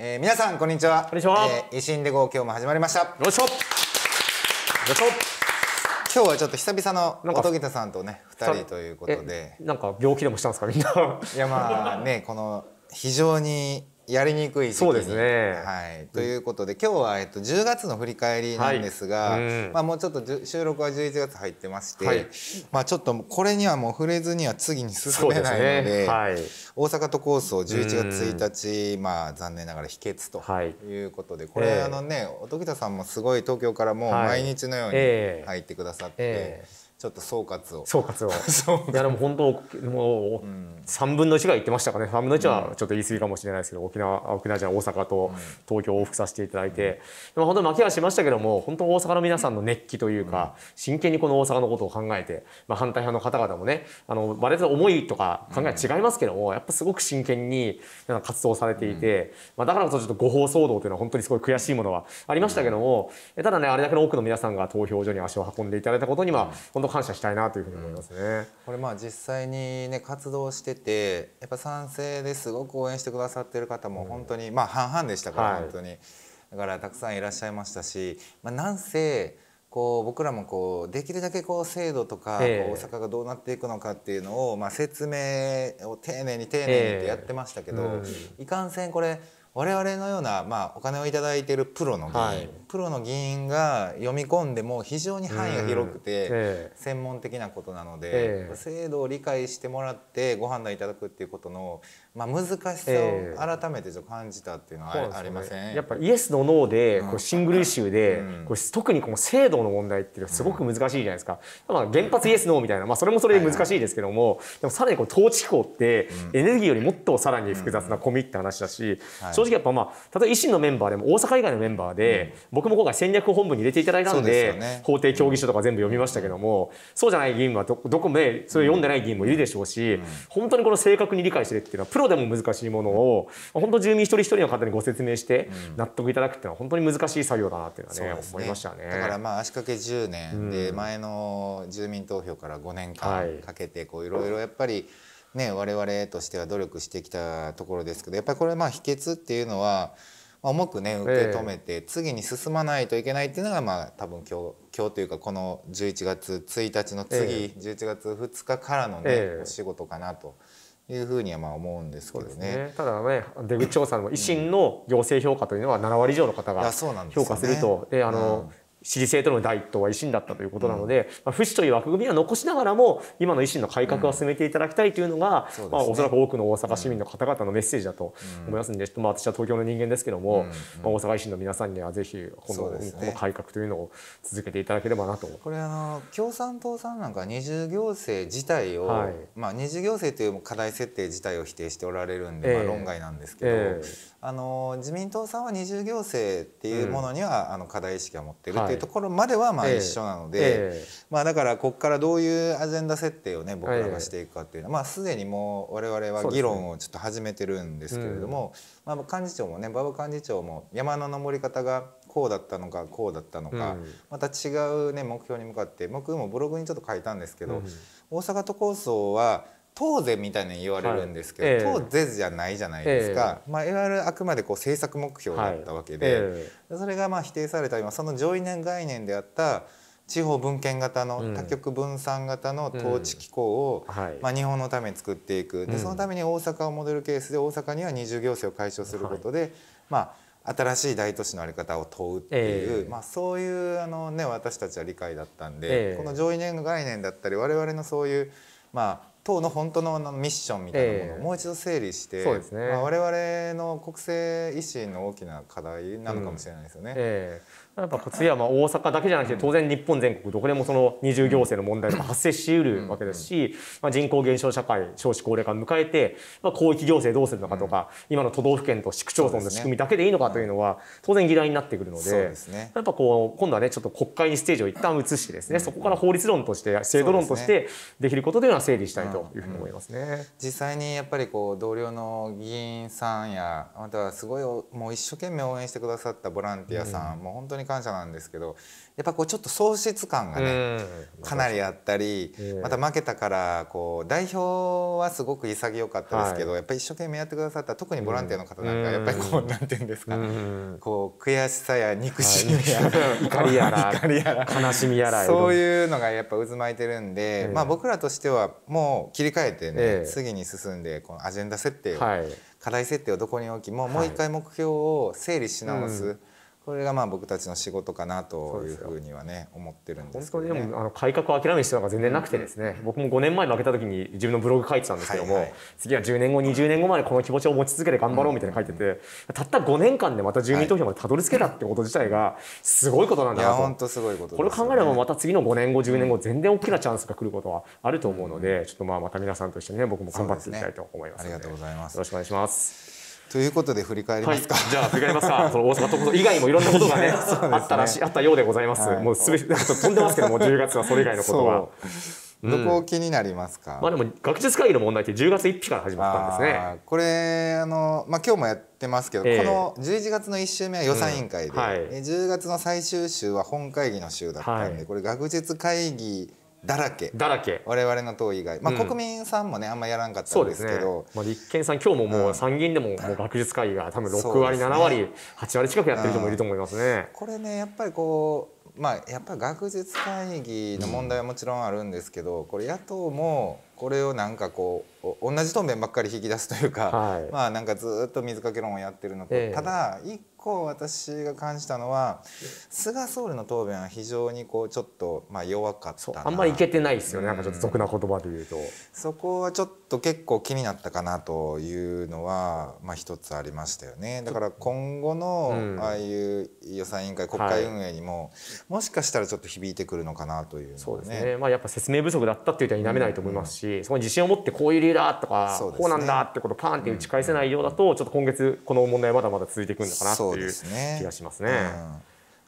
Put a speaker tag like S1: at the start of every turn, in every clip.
S1: えー、皆さんこんにちは。こんにちは。えー、維新で号今日も始まりました。よいしょ。よいしょ。今日はちょっと久々の音喜多さんとね二人ということで。なんか病気でもしたんですかみんな。いやまあねこの非常にやりにくいそうですね、はい、ということで今日は、えっと、10月の振り返りなんですが、はいうん、まあ、もうちょっと収録は11月入ってまして、はい、まあ、ちょっとこれにはもう触れずには次に進めないので、ねはい、大阪都構想11月1日、うん、まあ、残念ながら否決ということで、これ、えー、あのね時田さんもすごい東京からもう毎日のように入ってくださって。えーえーちょっと総括を総括
S2: を いやでも本当もう3分の1が言ってましたかね3分の1はちょっと言い過ぎかもしれないですけど、沖縄沖縄じゃ大阪と東京往復させていただいて、うん、でも本当に負けはしましたけども本当大阪の皆さんの熱気というか、うん、真剣にこの大阪のことを考えて、まあ、反対派の方々もねあの我々思いとか考え違いますけども、うん、やっぱすごく真剣に活動されていて、まあ、だからこそちょっと誤報騒動というのは本当にすごい悔しいものはありましたけども、ただねあれだけの多くの皆さんが投票所に足を運んでいただいたことには本当感謝したいなというふうに思いますね。うん、これま
S1: あ実際にね活動しててやっぱ賛成ですごく応援してくださってる方も本当に、うん、まあ半々でしたから、本当に、はい、だからたくさんいらっしゃいましたし、まあ、なんせこう僕らもこうできるだけこう制度とか、大阪がどうなっていくのかっていうのを、まあ、説明を丁寧に丁寧にやってましたけど、いかんせんこれ我々のような、まあ、お金を頂いてるプロの、はい、プロの議員が読み込んでも非常に範囲が広くて専門的なことなので制度を理解してもらってご判断いただくっていうことのまあ難しさを改めて感じたっていうのはありません、ね、やっ
S2: ぱイエスのノーでこうシングルイシューでこう特にこの制度の問題っていうのはすごく難しいじゃないですか、まあ、原発イエスノーみたいな、まあ、それもそれで難しいですけどもでもさらにこう統治機構ってエネルギーよりもっとさらに複雑な込みって話だし正直やっぱまあ例えば維新のメンバーでも大阪以外のメンバーで、僕も今回戦略本部に入れていただいたんで、ね、法定協議書とか全部読みましたけども、うん、そうじゃない議員はどどこもそれ読んでない議員もいるでしょうし、うん、本当にこの正確に理解してるっていうのはプロでも難しいものを、うん、本当住民一人一人の方にご説明して納得いただくっていうのは本当に難しい作業だなっていうのはね、ね、思いましたね。だから
S1: まあ足掛け10年で前の住民投票から5年間かけてこういろいろやっぱり、ね、我々としては努力してきたところですけどやっぱりこれまあ秘訣っていうのは重くね受け止めて次に進まないといけないっていうのがまあ多分今日今日というかこの11月1日の次、えー、11月2日からのね、えー、お仕事かなと。いうふうにはまあ思うんですけどね、ね、
S2: ただね出口調査の維新の行政評価というのは7割以上の方が評価すると。で、ねうん、あの、うん市議制との第一党は維新だったということなので、まあ、不死という枠組みは残しながらも今の維新の改革は進めていただきたいというのが、うんね、まあ、おそらく多くの大阪市民の方々のメッセージだと思いますので、まあ、私は東京の人間ですけども、まあ、大阪維新の皆さんにはぜひこの,、ね、この改革というのを続けていただければなとこ
S1: れあの共産党さんなんか二重行政自体を、はい、まあ、二重行政という課題設定自体を否定しておられるんで、えー、まあ、論外なんですけど、えー、あの自民党さんは二重行政っていうものには、うん、あの課題意識を持ってるというところまではまあ一緒なので、まあ、だからここからどういうアジェンダ設定をね僕らがしていくかっていうのは、まあ、すでにもう我々は議論をちょっと始めてるんですけれども、まあ、幹事長もね馬場幹事長も山の登り方がこうだったのかこうだったのか、また違う、ね、目標に向かって僕もブログにちょっと書いたんですけど、大阪都構想は当然みたいに言われるんですけど、はいえー、当然じゃないじゃないですか、えー、まあ、いわゆるあくまでこう政策目標だったわけで、はいえー、それがまあ否定された今その上位年概念であった地方分権型の多極分散型の統治機構を、まあ、日本のために作っていくでそのために大阪をモデルケースで大阪には二重行政を解消することで、まあ、新しい大都市の在り方を問うっていう、まあ、そういうあの、ね、私たちは理解だったんで、この上位年概念だったり我々のそういうまあ党の本当のミッショ
S2: ンみたいなものを
S1: もう一度整理して、えーねまあ、我々の国政維新の大きな課題なのかもしれないですよ
S2: ね。うんえー、やっぱ次はまあ大阪だけじゃなくて当然日本全国どこでもその二重行政の問題とか発生しうるわけですし、まあ、人口減少社会少子高齢化を迎えて、まあ、広域行政どうするのかとか、今の都道府県と市区町村の仕組みだけでいいのかというのは当然議題になってくるので、ね、やっぱこう今度はねちょっと国会にステージを一旦移してですね、そこから法律論として制度論としてできることというのは整理したいとというふうに思います
S1: ね、うん、実際にやっぱりこう同僚の議員さんやまたはすごいもう一生懸命応援してくださったボランティアさん、もう本当に感謝なんですけどやっぱこうちょっと喪失感がね、かなりあったり、また負けたからこう代表はすごく潔かったですけど、やっぱり一生懸命やってくださった特にボランティアの方なんかやっぱりこう、なんて言うんですか、こう悔しさや憎しみや、怒りやら悲しみやらそういうのがやっぱ渦巻いてるんで、まあ僕らとしてはもう切り替えてね、次に進んでこのアジェンダ設定を、課題設定をどこに置きもうもう一回目標を整理し直す、これがまあ僕たちの仕事かなというふうにはね思ってるんですけど、ね、本当に
S2: でもあの改革を諦める必要か全然なくてですね、うん、僕も5年前負けた時に自分のブログ書いてたんですけども、はいはい、次は10年後20年後までこの気持ちを持ち続けて頑張ろうみたいな書いてて、うん、たった5年間でまた住民投票までたどり着けたってこと自体がすごいことなんだなと、はい、いや本当
S1: すごいこと、ね、これ考えればま
S2: た次の5年後10年後全然大きなチャンスが来ることはあると思うので、うん、ちょっとまあまた皆さんと一緒にね僕も頑張っていきたいと思います、ね、ありがとうございますよろしくお願いします。ということで振り返りますか、はい、じゃあ振り返りますか その大阪とこ以外もいろんなことがね ね、あったらしあったようでございます、はい、もうすべて 飛んでますけども10月はそれ以外のことは。どこ
S1: 気になりますか、うん、
S2: まあでも学術会議の問題って10月1日から始まったんですね
S1: これあの、まあ、今日もやってますけど、えー、この11月の1週目は予算委員会で、うんはい、10月の最終週は本会議の週だったんで、はい、これ学術会議だらけだらけ我々の党以外、まあ、国民さんもね、うん、あんまやらんかったんですけど、
S2: ね、まあ、立憲さん今日ももう参議院でも,、もう学術会議が多分6割、7割8割近くやってる人もいると思いますね。
S1: これねやっぱりこうまあやっぱり学術会議の問題はもちろんあるんですけど、これ野党もこれをなんかこう同じ答弁ばっかり引き出すというか、はい、まあなんかずっと水かけ論をやってるのと、えー、ただ一構私が感じたのは菅総理の答弁は非常にこうちょっとまあ弱かったあんまりいけ
S2: てないですよね、なんかちょっと俗な言葉で言うと
S1: そこはちょっと結構気になったかなというのはまあ一つありましたよねだから今後のああいう予算委員会国会運営にも、もしかしたらちょっと響いてくるのかなという、ね、
S2: そうですね、まあ、やっぱ説明不足だったっていう点は否めないと思いますし、うんうん、そこに自信を持ってこういう理由だとか、ね、こうなんだってことをパンって打ち返せないようだと、ちょっと今月この問題まだまだ続いていくんだかなっていういう気がしますね。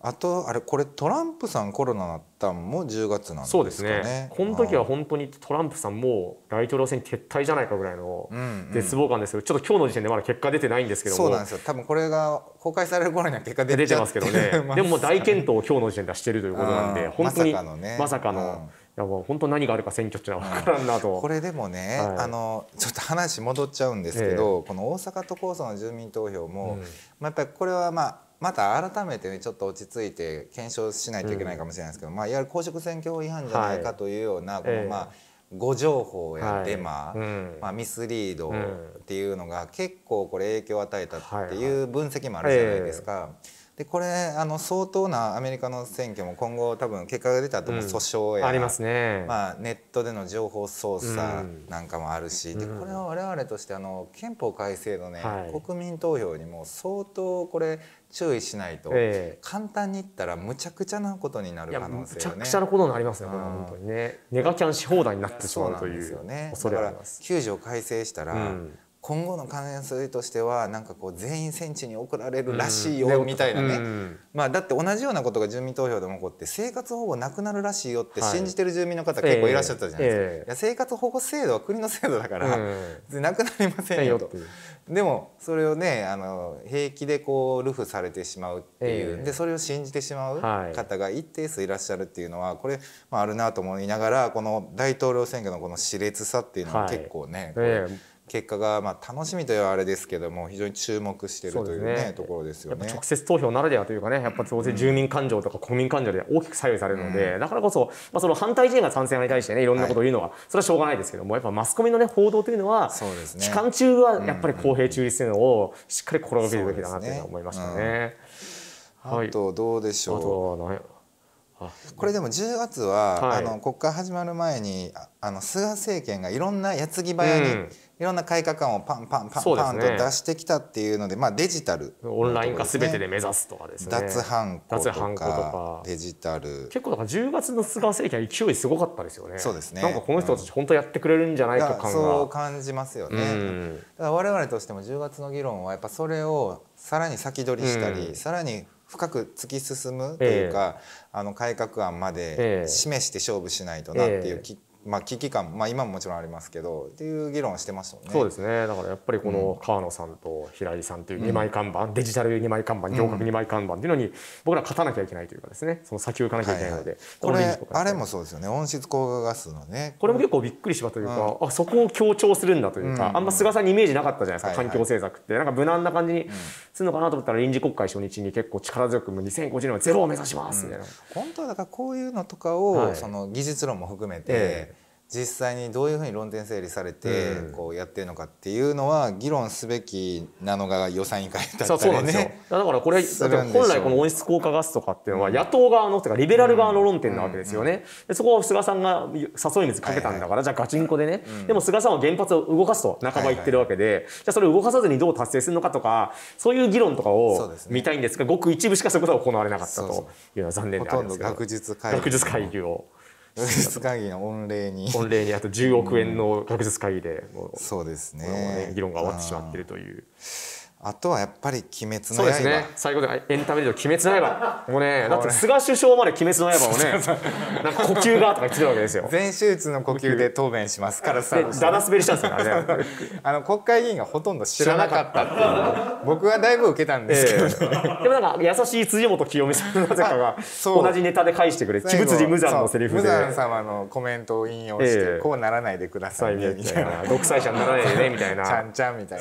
S1: あとあれこれトラン
S2: プさんコロナなったんも10月なんですかね。そうですね。この時は本当にトランプさんも大統領選撤退じゃないかぐらいの絶望感ですけど、うんうん、ちょっと今日の時点でまだ結果出てないんですけども。そうなんです
S1: よ。多分これが公開される頃には結果出てますけどね。でももう大健
S2: 闘を今日の時点ではしてるということなんで、本当にまさかの、ね。まさかの、うんやもう本当何があるか選挙ってのは分からんなと、これ
S1: でもね、はい、あのちょっと話戻っちゃうんですけど、えー、この大阪都構想の住民投票も、うん、まあ、やっぱりこれはまあまた改めて、ちょっと落ち着いて検証しないといけないかもしれないですけど、うん、まあ、いわゆる公職選挙法違反じゃないかというような、はい、このまあ、えー誤情報やデマ、はいまあ、ミスリードっていうのが結構これ影響を与えたっていう分析もあるじゃないですか。はいはいえーでこれあの相当なアメリカの選挙も今後多分結果が出た後も訴訟や、うん、ありますね、まあ、ネットでの情報操作なんかもあるし、うん、でこれは我々としてあの憲法改正のね、はい、国民投票にも相当これ注意しないと、えー、簡単に言ったらむちゃくちゃなことになる可能性、ね、むちゃくちゃなことにな
S2: りますねこれ本当にねネガキャンし放題になってしまうという,、うん、ですよねだか
S1: ら9条改正したら、うん今後の関連数としてはなんかこう全員戦地に送られるらしいよみたいなね、うん、まあ、だって同じようなことが住民投票でも起こって生活保護なくなるらしいよって信じてる住民の方結構いらっしゃったじゃないですか、はいえー、いや生活保護制度は国の制度だから、うん、なくなりませんよと。でもそれをねあの平気でこうルフされてしまうっていう、えー、でそれを信じてしまう方が一定数いらっしゃるっていうのはこれ、まあ、あるなと思いながらこの大統領選挙のこの熾烈さっていうのは結構ね、はいえー結果がまあ楽しみというあれですけども非常に注目しているというね、ねところですよね。直
S2: 接投票ならではというかねやっぱ当然住民感情とか国民感情で大きく左右されるので、うん、だからこそ,、まあ、その反対陣が賛成に対してねいろんなことを言うのは、はい、それはしょうがないですけどもやっぱマスコミの、ね、報道というのはそう、です、ね、期間中はやっぱり公平中立というのをしっかり心がけるべきだなというの思いましたね。うん、あとどうでしょう。
S1: これでも10月は、はい、あの国会始まる前にあの菅政権がいろんな矢継ぎ早に、うん、いろんな改革案をパンパンパンパンと出してきたっていうので、ね、まあ、デジタル、ね、
S2: オンライン化すべてで目指すとかですね脱反抗とかデジタル結構だから10月の菅政権勢いすごかったですよねそうですねなんかこの人たち本当やってくれるんじゃないか感が、うん、そう
S1: 感じますよね、うん、だから我々としても10月の議論はやっぱそれをさらに先取りしたり、うん、さらに深く突き進むというか、えー、あの改革案まで示して勝負し
S2: ないとなっていう
S1: きっまあ、危機感、まあ、今ももちろんありますけどっていう議論してましたもね。そうです
S2: ねだからやっぱりこの川野さんと平井さんという二枚看板、うん、デジタル二枚看板行革二枚看板っていうのに僕ら勝たなきゃいけないというかですねその先を行かなきゃいけないので、はいはい、これあれもそうですよね温室効果ガスのねこれも結構びっくりしたというか、うん、あそこを強調するんだというか、うん、あんま菅さんにイメージなかったじゃないですか、環境政策って、はいはい、なんか無難な感じにするのかなと思ったら臨時国会初日に結構力強くもう2050年はゼロを目指しますみたいな。
S1: 本当はだからこういうのとかを、その技術論も含めて、え
S2: え実際にどういうふうに論
S1: 点整理されてこうやってるのかっていうのは議論すべきなのが予算委員会
S2: だったりねだからこれ本来この温室効果ガスとかっていうのは野党側のとかリベラル側の論点なわけですよね、そこは菅さんが誘い水かけたんだから、じゃあガチンコでね、でも菅さんは原発を動かすと半ば言ってるわけで、じゃあそれを動かさずにどう達成するのかとかそういう議論とかを見たいんですが、ごく一部しかそういうことは行われなかったというのは残念であんですけど学術会議を。学術会議の御礼に御礼にあと10億円の学術会議でもう、うん、そうですね、ね、議論が終わってしまっているという。あとはやっぱり「鬼滅の刃」そうですね最後でエンタメで「鬼滅の刃」もうねだって菅首相まで「鬼滅の刃」をね なんか呼吸がとか言ってるわけですよ全手術の呼吸で答弁しますからさだだ滑りしたんですよあ あの国会議員がほとんど知らなかったっていう僕はだいぶ受けたんですけど、えー、でもなんか優しい辻元清美さんなぜかが 同じネタで返してくれ「鬼物寺無惨」のセリフで無惨様のコメントを引用して、えー、こうならないでくださいねみたいな独裁者にならないでねみたいなちゃんちゃんみたい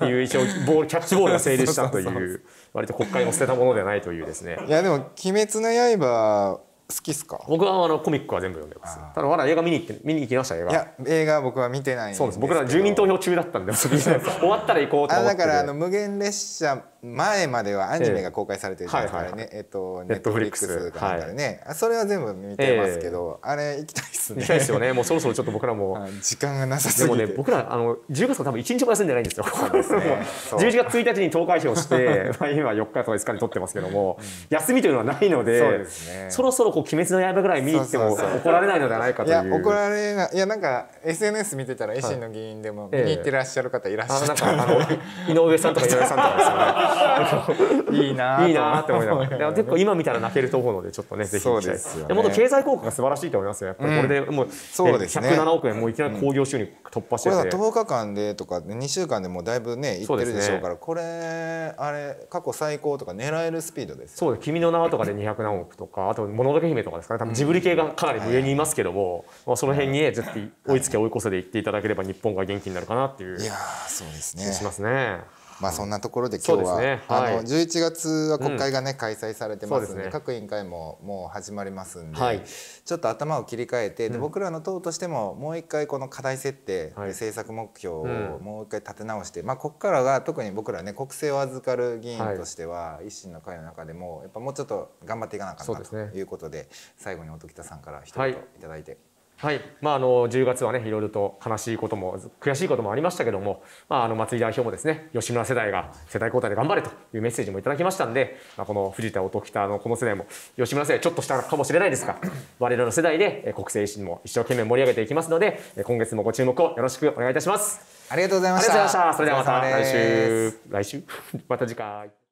S2: ないう一応キャッチボールが成立したという割と国会を捨てたものではないというですね。いやでも「鬼滅の刃」好きっすか僕はあのコミックは全部読んでますただまだ映画見に行って見に行きました映画いや映画僕は見てないそうです僕ら住民投票中だったんで 終わったら行こうと思ってあだからあ
S1: の無限列車前まではアニメが公開されてるじゃないですか、ね、ネットフリッ
S2: クスかなんかでね、
S1: はい、それは全部見てますけど、えー、あれ行きたいっすね行きたいですよねもうそ
S2: ろそろちょっと僕らも時間がなさすぎてでもね僕らあの10月は多分1日も休んでないんですよですね11 月1日に投開票してまあ今4日とか5日に撮ってますけども、うん、休みというのはないので、そうです、ね、そろそろこう「鬼滅の刃」ぐらい見に行っても怒られないのではないかといういや怒られないいやなんか
S1: SNS 見てたら維新の議員でも見に行っ
S2: てらっしゃる方いらっしゃった、はい、井上さんとか井上さんとかですよねいいないいなって思いながら結構今見たら泣けると思うのでちょっとねぜひ行きたいですもっと経済効果が素晴らしいと思いますよやっぱりこれでもう,、そうですね、107億円もういきなり興行収入突破してて、うん、これは10日間で
S1: とか2週間でもうだいぶねいってるでしょうから、ね、これあれ過去最高とか狙えるスピードで
S2: すそう君の名はとかで200何億とかあと物語け姫とかですかね多分ジブリ系がかなり上にいますけども、まあ、その辺に絶対追いつけ追い越せでいっていただければ日本が元気になるかなっていう気がそうですねしますね。まあ、そんなところで今日は、ねはい、あの11
S1: 月は国会がね、うん、開催されてますので、ね、各委員会ももう始まりますんで、はい、ちょっと頭を切り替えて、で僕らの党としてももう一回この課題設定、で政策目標をもう一回立て直して、まあ、ここからが特に僕らね国政を預かる議員としては、維新の会の中でもやっぱもうちょっと頑張っていかなかったということで、ね、最後に音喜多さんから一言頂いて。
S2: はい、まああの10月はねいろいろと悲しいことも悔しいこともありましたけども、まああの松井代表もですね吉村世代が世代交代で頑張れというメッセージもいただきましたんで、まあ、この藤田音喜多のこの世代も吉村世代ちょっとしたかもしれないですが、我らの世代で国政維新も一生懸命盛り上げていきますので、今月もご注目をよろしくお願いいたします。ありがとうございました。ありがとうございました。それではまた来週、来週 また次回。